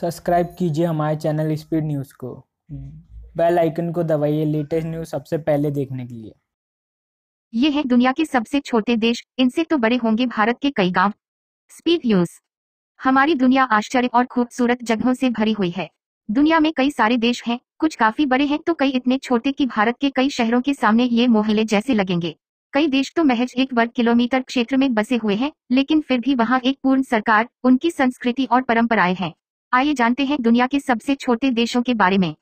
subscribe कीजिए हमारे channel speed news को बेल आइकन को दबाइए लेटेस्ट न्यूज़ सबसे पहले देखने के लिए ये है दुनिया के सबसे छोटे देश इनसे तो बड़े होंगे भारत के कई गांव स्पीड न्यूज़ हमारी दुनिया आश्चर्य और खूबसूरत जगहों से भरी हुई है दुनिया में कई सारे देश हैं कुछ काफी बड़े हैं तो कई इतने छोटे कि भारत के कई शहरों के सामने ये मोहल्ले जैसे लगेंगे कई देश तो महज एक वर्ग किलोमीटर क्षेत्र में बसे हुए हैं लेकिन फिर भी वहाँ एक पूर्ण सरकार उनकी संस्कृति और परंपराएं हैं आइए जानते हैं दुनिया के सबसे छोटे देशों के बारे में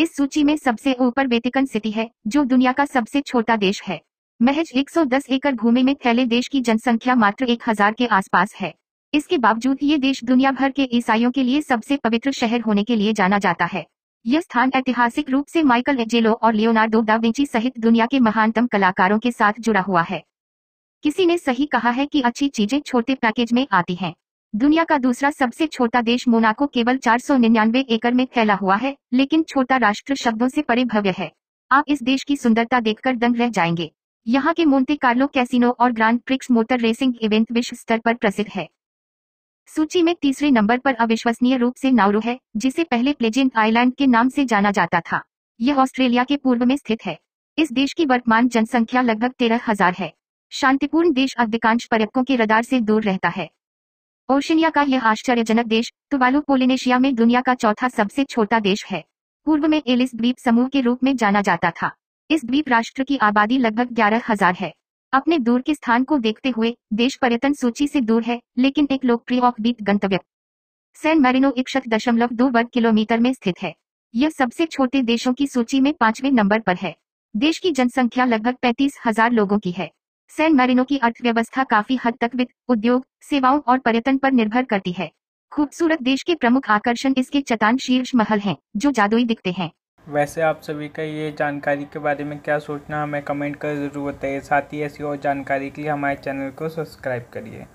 इस सूची में सबसे ऊपर वेतिकन सिटी है जो दुनिया का सबसे छोटा देश है महज 110 एकड़ भूमि में फैले देश की जनसंख्या मात्र 1000 के आसपास है इसके बावजूद ये देश दुनिया भर के ईसाइयों के लिए सबसे पवित्र शहर होने के लिए जाना जाता है यह स्थान ऐतिहासिक रूप से माइकल एंजेलो और लियोनार्डो डाविंची सहित दुनिया के महानतम कलाकारों के साथ जुड़ा हुआ है किसी ने सही कहा है कि अच्छी चीजें छोटे पैकेज में आती हैं दुनिया का दूसरा सबसे छोटा देश मोनाको केवल 499 एकड़ में फैला हुआ है लेकिन छोटा राष्ट्र शब्दों से परे भव्य है आप इस देश की सुंदरता देखकर दंग रह जाएंगे यहाँ के मोन्ते कार्लो कैसिनो और grand prix motor racing event विश्व स्तर पर प्रसिद्ध है सूची में तीसरे नंबर पर अविश्वसनीय रूप से नाउरू है जिसे पहले प्लेजेंट आइलैंड के नाम से जाना जाता था यह ऑस्ट्रेलिया के पूर्व में स्थित है इस देश की वर्तमान जनसंख्या लगभग तेरह हजार है शांतिपूर्ण देश अधिकांश पर्यटकों के रडार से दूर रहता है ओशिनिया का यह आश्चर्यजनक देश तुवालू पोलिनेशिया में दुनिया का चौथा सबसे छोटा देश है पूर्व में एलिस द्वीप समूह के रूप में जाना जाता था इस द्वीप राष्ट्र की आबादी लगभग ग्यारह हजार है अपने दूर के स्थान को देखते हुए देश पर्यटन सूची से दूर है लेकिन एक लोकप्रिय ऑफ द्वीप गंतव्य सैन मैरिनो इकसठ दशमलव दो वर्ग किलोमीटर में स्थित है यह सबसे छोटे देशों की सूची में पांचवें नंबर पर है देश की जनसंख्या लगभग पैंतीस हजार लोगों की है सैन मरीनो की अर्थव्यवस्था काफी हद तक वित्त उद्योग सेवाओं और पर्यटन पर निर्भर करती है खूबसूरत देश के प्रमुख आकर्षण इसके चतान शीर्ष महल हैं, जो जादुई दिखते हैं वैसे आप सभी का ये जानकारी के बारे में क्या सोचना हमें कमेंट कर जरूर बताइए साथ ही ऐसी और जानकारी के लिए हमारे चैनल को सब्सक्राइब करिए